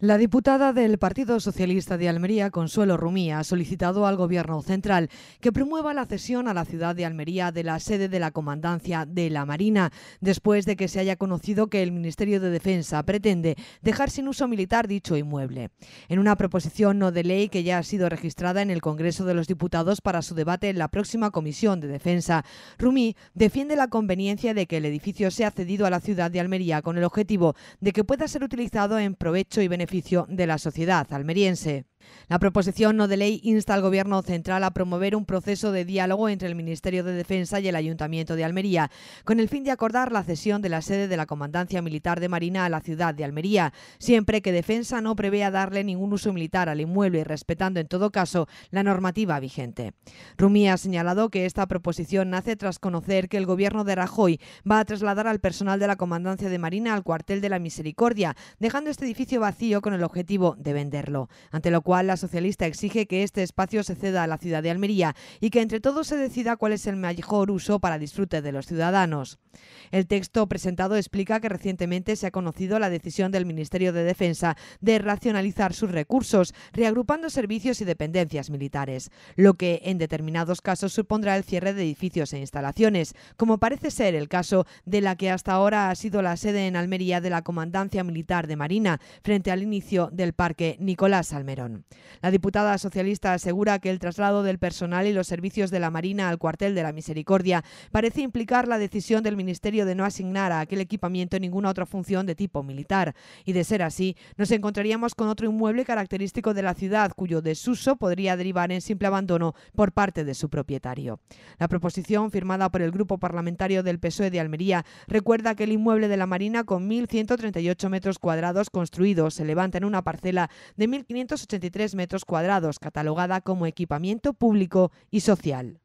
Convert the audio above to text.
La diputada del Partido Socialista de Almería, Consuelo Rumí, ha solicitado al Gobierno central que promueva la cesión a la ciudad de Almería de la sede de la Comandancia de la Marina, después de que se haya conocido que el Ministerio de Defensa pretende dejar sin uso militar dicho inmueble. En una proposición no de ley que ya ha sido registrada en el Congreso de los Diputados para su debate en la próxima Comisión de Defensa, Rumí defiende la conveniencia de que el edificio sea cedido a la ciudad de Almería con el objetivo de que pueda ser utilizado en provecho y beneficio de la sociedad almeriense. La proposición no de ley insta al Gobierno central a promover un proceso de diálogo entre el Ministerio de Defensa y el Ayuntamiento de Almería, con el fin de acordar la cesión de la sede de la Comandancia Militar de Marina a la ciudad de Almería, siempre que Defensa no prevea darle ningún uso militar al inmueble y respetando en todo caso la normativa vigente. Rumí ha señalado que esta proposición nace tras conocer que el Gobierno de Rajoy va a trasladar al personal de la Comandancia de Marina al cuartel de la Misericordia, dejando este edificio vacío con el objetivo de venderlo, ante lo cual la Socialista exige que este espacio se ceda a la ciudad de Almería y que entre todos se decida cuál es el mejor uso para disfrute de los ciudadanos. El texto presentado explica que recientemente se ha conocido la decisión del Ministerio de Defensa de racionalizar sus recursos, reagrupando servicios y dependencias militares, lo que en determinados casos supondrá el cierre de edificios e instalaciones, como parece ser el caso de la que hasta ahora ha sido la sede en Almería de la Comandancia Militar de Marina, frente al inicio del Parque Nicolás Almerón. La diputada socialista asegura que el traslado del personal y los servicios de la Marina al cuartel de la Misericordia parece implicar la decisión del Ministerio de no asignar a aquel equipamiento ninguna otra función de tipo militar. Y de ser así, nos encontraríamos con otro inmueble característico de la ciudad cuyo desuso podría derivar en simple abandono por parte de su propietario. La proposición firmada por el Grupo Parlamentario del PSOE de Almería recuerda que el inmueble de la Marina con 1.138 metros cuadrados construidos se levanta en una parcela de 1.583 metros cuadrados, catalogada como equipamiento público y social.